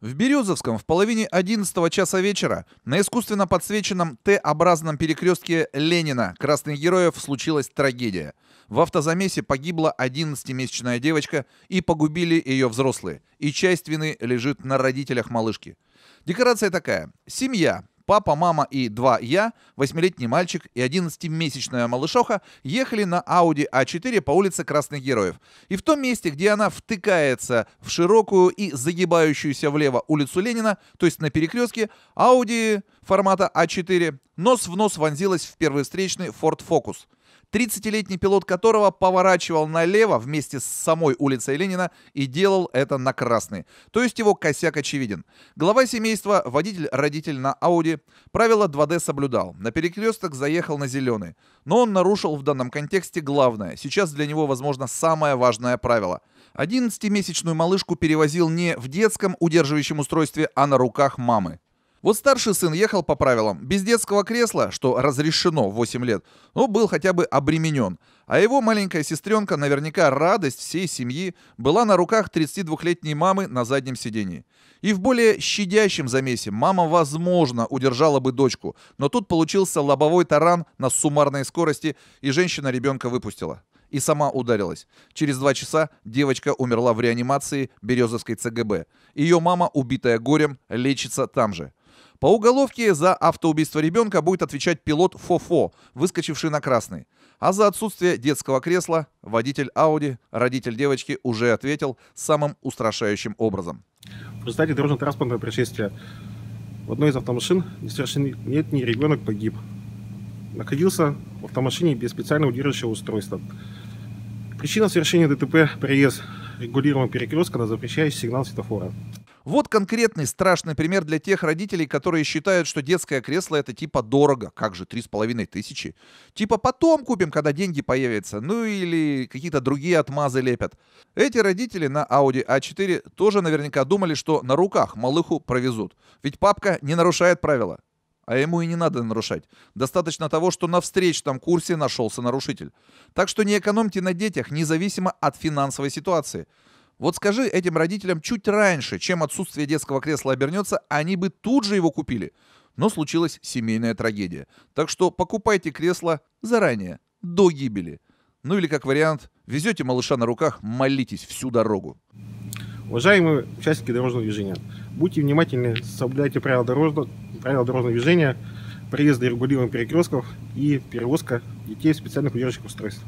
В Березовском в половине 11 часа вечера на искусственно подсвеченном Т-образном перекрестке Ленина Красных Героев случилась трагедия. В автозамесе погибла 11-месячная девочка и погубили ее взрослые. И часть вины лежит на родителях малышки. Декорация такая. Семья, Папа, мама и два я, восьмилетний мальчик и 11-месячная малышоха ехали на Audi А4 по улице Красных Героев. И в том месте, где она втыкается в широкую и загибающуюся влево улицу Ленина, то есть на перекрестке, Audi формата А4 нос в нос вонзилась в первый встречный Ford Focus – 30-летний пилот которого поворачивал налево вместе с самой улицей Ленина и делал это на красный. То есть его косяк очевиден. Глава семейства, водитель-родитель на Ауди, правило 2D соблюдал. На перекресток заехал на зеленый. Но он нарушил в данном контексте главное, сейчас для него, возможно, самое важное правило. 11-месячную малышку перевозил не в детском удерживающем устройстве, а на руках мамы. Вот старший сын ехал по правилам. Без детского кресла, что разрешено в 8 лет, но был хотя бы обременен. А его маленькая сестренка, наверняка радость всей семьи, была на руках 32-летней мамы на заднем сидении. И в более щадящем замесе мама, возможно, удержала бы дочку, но тут получился лобовой таран на суммарной скорости, и женщина ребенка выпустила и сама ударилась. Через два часа девочка умерла в реанимации Березовской ЦГБ. Ее мама, убитая горем, лечится там же. По уголовке за автоубийство ребенка будет отвечать пилот ФОФО, выскочивший на красный. А за отсутствие детского кресла водитель Ауди, родитель девочки, уже ответил самым устрашающим образом. В результате дорожно-транспортного происшествия в одной из автомашин нет ни ребенок погиб. Находился в автомашине без специального удерживающего устройства. Причина совершения ДТП – проезд регулируемого перекрестка на запрещающий сигнал светофора. Вот конкретный страшный пример для тех родителей, которые считают, что детское кресло это типа дорого. Как же, три с половиной тысячи? Типа потом купим, когда деньги появятся. Ну или какие-то другие отмазы лепят. Эти родители на Audi A4 тоже наверняка думали, что на руках малыху провезут. Ведь папка не нарушает правила. А ему и не надо нарушать. Достаточно того, что на встречном курсе нашелся нарушитель. Так что не экономьте на детях, независимо от финансовой ситуации. Вот скажи этим родителям чуть раньше, чем отсутствие детского кресла обернется, они бы тут же его купили. Но случилась семейная трагедия. Так что покупайте кресло заранее, до гибели. Ну или как вариант, везете малыша на руках, молитесь всю дорогу. Уважаемые участники дорожного движения, будьте внимательны, соблюдайте правила дорожного, правила дорожного движения, проезды регулируемых перекрестков и перевозка детей в специальных удерживающих устройств.